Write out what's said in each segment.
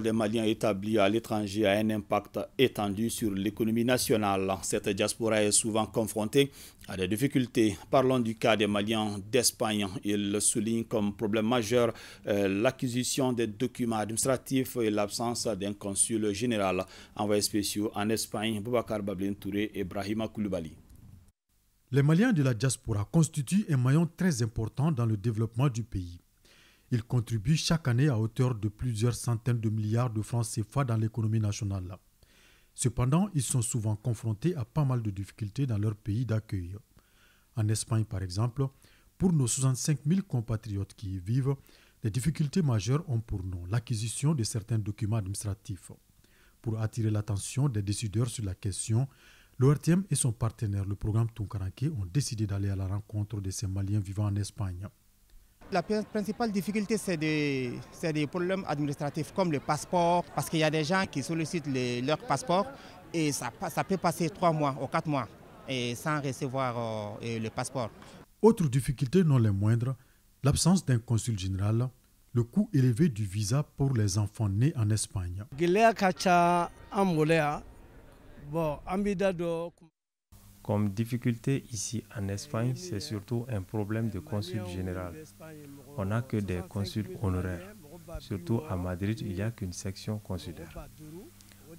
des Maliens établis à l'étranger a un impact étendu sur l'économie nationale. Cette diaspora est souvent confrontée à des difficultés. Parlons du cas des Maliens d'Espagne. Il souligne comme problème majeur euh, l'acquisition des documents administratifs et l'absence d'un consul général. Envoyé spéciaux en Espagne, Boubacar Bablin Touré et Brahima Koulibaly. Les Maliens de la diaspora constituent un maillon très important dans le développement du pays. Ils contribuent chaque année à hauteur de plusieurs centaines de milliards de francs CFA dans l'économie nationale. Cependant, ils sont souvent confrontés à pas mal de difficultés dans leur pays d'accueil. En Espagne, par exemple, pour nos 65 000 compatriotes qui y vivent, les difficultés majeures ont pour nom l'acquisition de certains documents administratifs. Pour attirer l'attention des décideurs sur la question, l'ORTM et son partenaire, le programme Tunkaranke, ont décidé d'aller à la rencontre de ces Maliens vivant en Espagne. La principale difficulté, c'est des, des, problèmes administratifs comme le passeport, parce qu'il y a des gens qui sollicitent leur passeport et ça, peut passer trois mois ou quatre mois sans recevoir euh, le passeport. Autre difficulté non les moindres, l'absence d'un consul général, le coût élevé du visa pour les enfants nés en Espagne. Comme difficulté ici en Espagne, c'est surtout un problème de consul général. On n'a que des consuls honoraires. Surtout à Madrid, il n'y a qu'une section consulaire.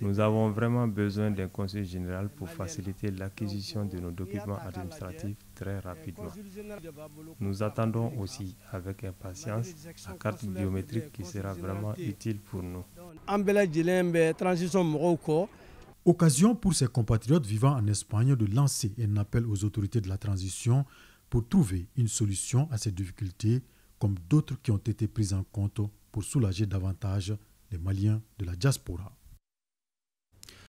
Nous avons vraiment besoin d'un consul général pour faciliter l'acquisition de nos documents administratifs très rapidement. Nous attendons aussi avec impatience la carte biométrique qui sera vraiment utile pour nous. Occasion pour ses compatriotes vivant en Espagne de lancer un appel aux autorités de la transition pour trouver une solution à ces difficultés comme d'autres qui ont été prises en compte pour soulager davantage les Maliens de la diaspora.